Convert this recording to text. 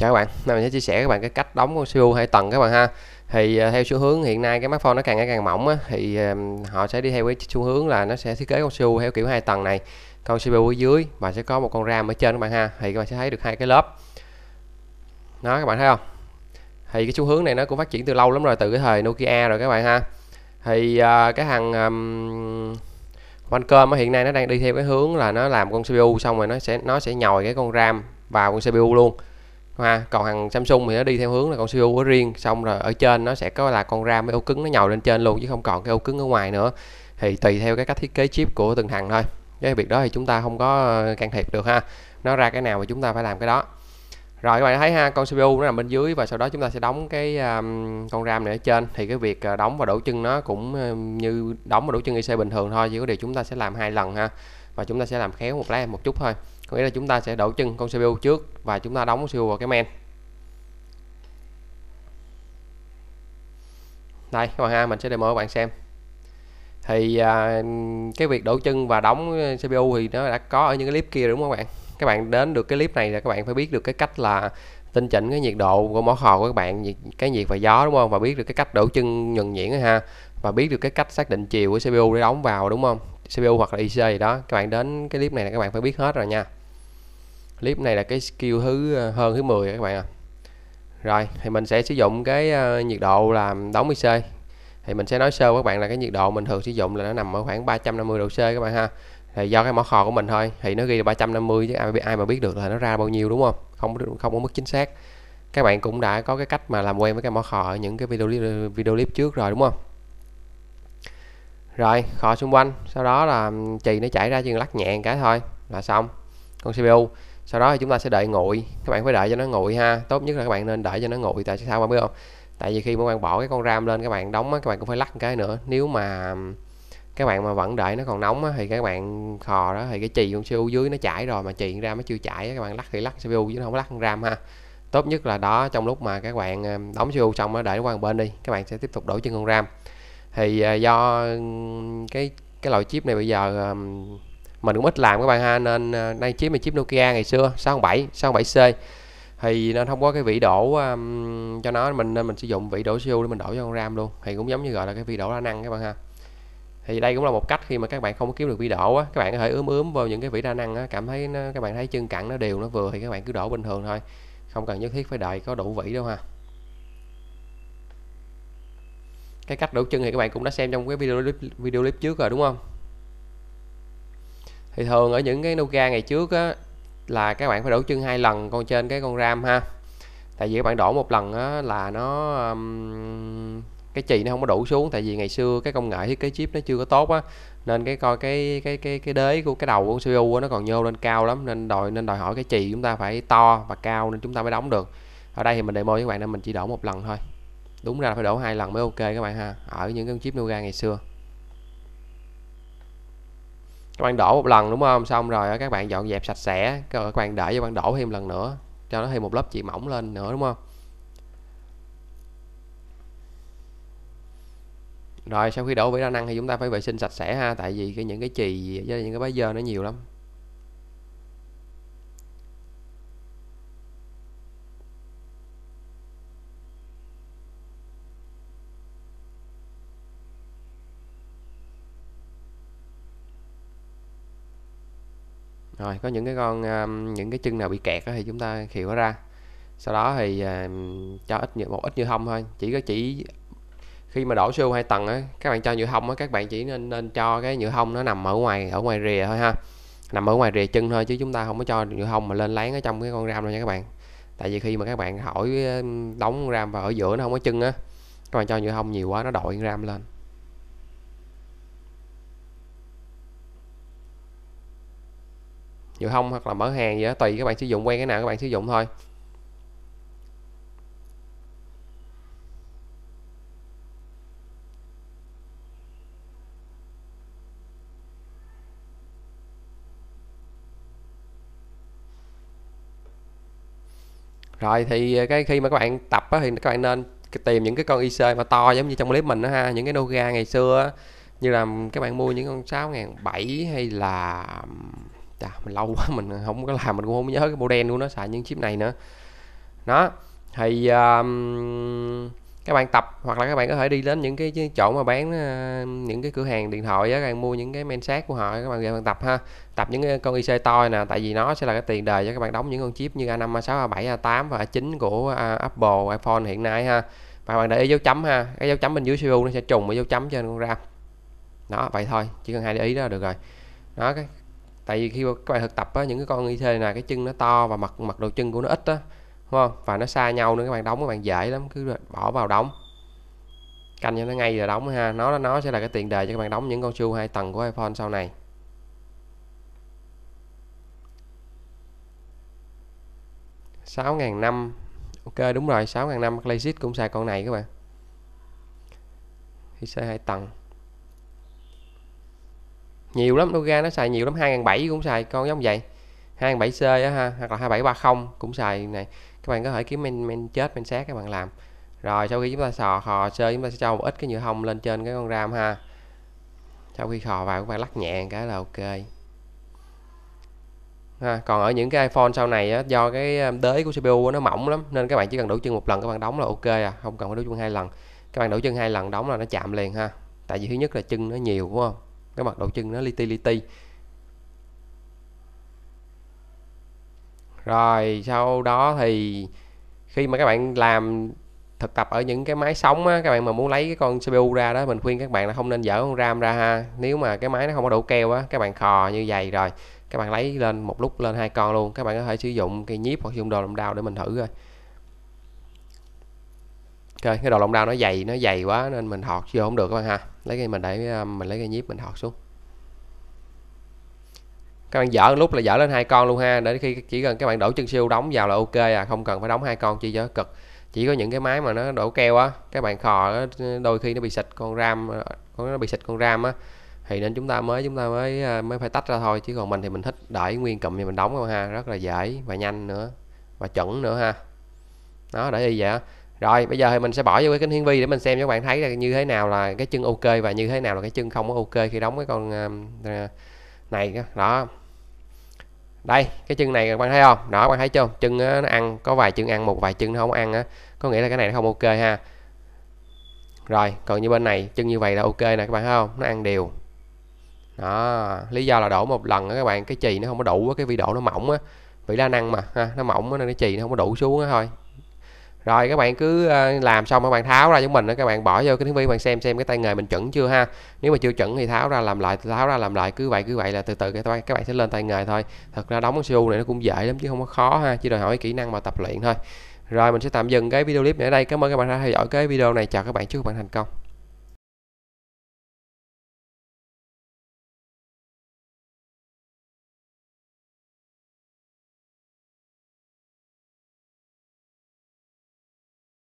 chào các bạn nay mình sẽ chia sẻ các bạn cái cách đóng con CPU hai tầng các bạn ha thì ờ, theo xu hướng hiện nay cái smartphone nó càng ngày càng mỏng á, thì họ sẽ đi theo cái xu hướng là nó sẽ thiết kế con CPU theo kiểu hai tầng này con CPU ở dưới và sẽ có một con RAM ở trên các bạn ha thì các bạn sẽ thấy được hai cái lớp đó các bạn thấy không thì cái xu hướng này nó cũng phát triển từ lâu lắm rồi từ cái thời Nokia rồi các bạn ha thì ờ, cái hàng um, OneCom hiện nay nó đang đi theo cái hướng là nó làm con CPU xong rồi nó sẽ nó sẽ nhồi cái con RAM vào con CPU luôn ha còn hàng Samsung thì nó đi theo hướng là con CPU của riêng xong rồi ở trên nó sẽ có là con RAM với ổ cứng nó nhồi lên trên luôn chứ không còn cái ổ cứng ở ngoài nữa thì tùy theo cái cách thiết kế chip của từng thằng thôi cái việc đó thì chúng ta không có ờ, can thiệp được ha nó ra cái nào mà chúng ta phải làm cái đó rồi các bạn thấy ha con CPU nó nằm bên dưới và sau đó chúng ta sẽ đóng cái um, con RAM này ở trên thì cái việc ờ, đóng và đổ chân nó cũng ờ, như đóng và đổ chân IC bình thường thôi chỉ có điều chúng ta sẽ làm hai lần ha và chúng ta sẽ làm khéo một lát một chút thôi có nghĩa là chúng ta sẽ đổ chân con CPU trước và chúng ta đóng CPU vào cái men đây các bạn ha mình sẽ demo các bạn xem thì à, cái việc đổ chân và đóng CPU thì nó đã có ở những cái clip kia đúng không các bạn các bạn đến được cái clip này là các bạn phải biết được cái cách là tinh chỉnh cái nhiệt độ của mỏ hò của các bạn cái nhiệt và gió đúng không và biết được cái cách đổ chân nhuần nhuyễn ha và biết được cái cách xác định chiều của CPU để đóng vào đúng không CPU hoặc là IC gì đó các bạn đến cái clip này là các bạn phải biết hết rồi nha clip này là cái skill thứ ờ, hơn thứ 10 các bạn ạ à. rồi thì mình sẽ sử dụng cái ờ, nhiệt độ làm đóng c thì mình sẽ nói sơ các bạn là cái nhiệt độ mình thường sử dụng là nó nằm ở khoảng 350 độ C các bạn ha thì do cái mỏ kho của mình thôi thì nó ghi là 350 chứ ai, ai mà biết được là nó ra bao nhiêu đúng không không không có mức chính xác các bạn cũng đã có cái cách mà làm quen với cái mỏ kho ở những cái video video clip trước rồi đúng không rồi kho xung quanh sau đó là ừ, chì nó chảy ra chừng lắc nhẹ cái thôi là xong con CPU sau đó thì chúng ta sẽ đợi nguội các bạn phải đợi cho nó nguội ha tốt nhất là các bạn nên đợi cho nó nguội tại sao các bạn biết không tại vì khi mà các bạn bỏ cái con ram lên các bạn đóng á, các bạn cũng phải lắc cái nữa nếu mà các bạn mà vẫn đợi nó còn nóng á, thì các bạn khò đó thì cái chì con CPU dưới nó chảy rồi mà chì ra nó chưa chảy các bạn lắc thì lắc CPU chứ nó không lắc ram ha tốt nhất là đó trong lúc mà các bạn ờ, đóng CPU xong nó để nó qua một bên đi các bạn sẽ tiếp tục đổi chân con ram thì ờ, do cái cái loại chip này bây giờ mình cũng ít làm các bạn ha nên ờ, nay chiếc mình chiếc Nokia ngày xưa 67 67C thì nó không có cái vị đổ um, cho nó mình nên mình sử dụng vị đổ siêu để mình đổ cho con RAM luôn thì cũng giống như gọi là cái vị đổ đa năng các bạn ha thì đây cũng là một cách khi mà các bạn không có kiếm được vị đổ á các bạn có thể ướm ướm vào những cái vị đa năng á cảm thấy nó, các bạn thấy chân cẳng nó đều nó vừa thì các bạn cứ đổ bình thường thôi không cần nhất thiết phải đợi có đủ vị đâu ha cái cách đổ chân thì các bạn cũng đã xem trong cái video clip video clip trước rồi đúng không thì thường ở những cái nuga ngày trước á, là các bạn phải đổ chân hai lần con trên cái con ram ha tại vì các bạn đổ một lần á, là nó um, cái chì nó không có đủ xuống tại vì ngày xưa cái công nghệ thiết kế chip nó chưa có tốt á nên cái coi cái cái cái cái đế của cái đầu của CPU nó còn nhô lên cao lắm nên đòi nên đòi hỏi cái chì chúng ta phải to và cao nên chúng ta mới đóng được ở đây thì mình demo với các bạn nên mình chỉ đổ một lần thôi đúng ra là phải đổ hai lần mới ok các bạn ha ở những cái chip nuga ngày xưa các bạn đổ một lần đúng không xong rồi ờ, các bạn dọn dẹp sạch sẽ các bạn đợi cho bạn đổ thêm lần nữa cho nó thêm một lớp chì mỏng lên nữa đúng không rồi sau khi đổ vỉ đa năng thì chúng ta phải vệ sinh sạch sẽ ha tại vì cái những cái chì với những cái bá dơ nó nhiều lắm rồi có những cái con um, những cái chân nào bị kẹt thì chúng ta khều nó ra sau đó thì um, cho ít như một ít như hông thôi chỉ có chỉ khi mà đổ siêu hai tầng á các bạn cho nhựa hông á các bạn chỉ nên nên cho cái nhựa hông nó nằm ở ngoài ở ngoài rìa thôi ha nằm ở ngoài rìa chân thôi chứ chúng ta không có cho nhựa hông mà lên láng ở trong cái con ram đâu nha các bạn tại vì khi mà các bạn hỏi um, đóng ram và ở giữa nó không có chân á các bạn cho nhựa hông nhiều quá nó đội ram lên dự không hoặc là mở hàng gì đó tùy các bạn sử dụng quen cái nào các bạn sử dụng thôi rồi thì ờ, cái khi mà các bạn tập á, thì các bạn nên tìm những cái con IC mà to giống như trong clip mình đó ha những cái Noga ngày xưa á, như là các bạn mua những con 6007 hay là Chà, mình lâu quá mình không có làm mình cũng không nhớ cái model của nó xài những chip này nữa đó thì um, các bạn tập hoặc là các bạn có thể đi đến những cái chỗ mà bán ờ, những cái cửa hàng điện thoại á các bạn mua những cái men sát của họ các bạn về tập ha tập những con IC to nè tại vì nó sẽ là cái tiền đề cho các bạn đóng những con chip như A5, A6, A7, A8 và A9 của ờ, Apple, iPhone hiện nay ha và bạn để ý dấu chấm ha cái dấu chấm bên dưới CPU nó sẽ trùng với dấu chấm trên con RAM đó vậy thôi chỉ cần hai để ý đó là được rồi đó cái tại vì khi các bạn thực tập á, những cái con y IC này cái chân nó to và mặt mặt đầu chân của nó ít á đúng không và nó xa nhau nữa các bạn đóng các bạn dễ lắm cứ bỏ vào đóng canh cho nó ngay rồi đóng ha nó nó sẽ là cái tiền đề cho các bạn đóng những con siêu hai tầng của iPhone sau này sáu ngàn năm ok đúng rồi sáu ngàn năm Classic cũng xài con này các bạn thì IC hai tầng nhiều lắm Noga nó xài nhiều lắm 2007 cũng xài con giống vậy 27C á ha hoặc là 2730 cũng xài này các bạn có thể kiếm men, men chết men sát các bạn làm rồi sau khi chúng ta sò khò sơ chúng ta sẽ cho một ít cái nhựa hồng lên trên cái con ram ha sau khi khò vào các bạn lắc nhẹ cái là ok ha. còn ở những cái iPhone sau này á, do cái um, đế của CPU nó mỏng lắm nên các bạn chỉ cần đổ chân một lần các bạn đóng là ok à không cần phải đổ chân hai lần các bạn đổ chân hai lần đóng là nó chạm liền ha tại vì thứ nhất là chân nó nhiều đúng không cái bạn đầu chân nó li ti li ti rồi sau đó thì khi mà các bạn làm thực tập ở những cái máy sống á, các bạn mà muốn lấy cái con CPU ra đó mình khuyên các bạn là không nên dỡ con RAM ra ha nếu mà cái máy nó không có đủ keo á các bạn khò như vậy rồi các bạn lấy lên một lúc lên hai con luôn các bạn có thể sử dụng cây nhíp hoặc dùng đồ làm đau để mình thử rồi ok cái đầu lông đao nó dày nó dày quá nên mình thọt vô không được các bạn ha lấy cái mình để um, mình lấy cái nhíp mình thọt xuống các bạn dở lúc là dở lên hai con luôn ha để khi chỉ cần các bạn đổ chân siêu đóng vào là ok à không cần phải đóng hai con chi cho cực chỉ có những cái máy mà nó đổ keo á các bạn khò đó, đôi khi nó bị xịt con ram nó bị xịt con ram á thì nên chúng ta mới chúng ta mới à, mới phải tách ra thôi chứ còn mình thì mình thích đợi nguyên cụm thì mình đóng thôi ha rất là dễ và nhanh nữa và chuẩn nữa ha nó để y vậy á rồi bây giờ thì mình sẽ bỏ vô cái kính hiển vi để mình xem cho các bạn thấy là như thế nào là cái chân ok và như thế nào là cái chân không có ok khi đóng cái con ờ, này đó, đây cái chân này các bạn thấy không đó các bạn thấy chưa chân nó ăn có vài chân ăn một vài chân nó không ăn á có nghĩa là cái này nó không ok ha rồi còn như bên này chân như vậy là ok nè các bạn thấy không nó ăn đều đó lý do là đổ một lần đó các bạn cái chì nó không có đủ cái vi độ nó mỏng á vì đa năng mà ha nó mỏng nên cái chì nó không có đủ xuống đó thôi rồi các bạn cứ ờ, làm xong các bạn tháo ra giống mình đó các bạn bỏ vô cái thiết bị bạn xem xem cái tay nghề mình chuẩn chưa ha nếu mà chưa chuẩn thì tháo ra làm lại tháo ra làm lại cứ vậy cứ vậy là từ từ cái thôi. các bạn sẽ lên tay nghề thôi thật ra đóng cu này nó cũng dễ lắm chứ không có khó ha chỉ đòi hỏi kỹ năng mà tập luyện thôi rồi mình sẽ tạm dừng cái video clip này ở đây cảm ơn các bạn đã theo dõi cái video này chào các bạn chúc các bạn thành công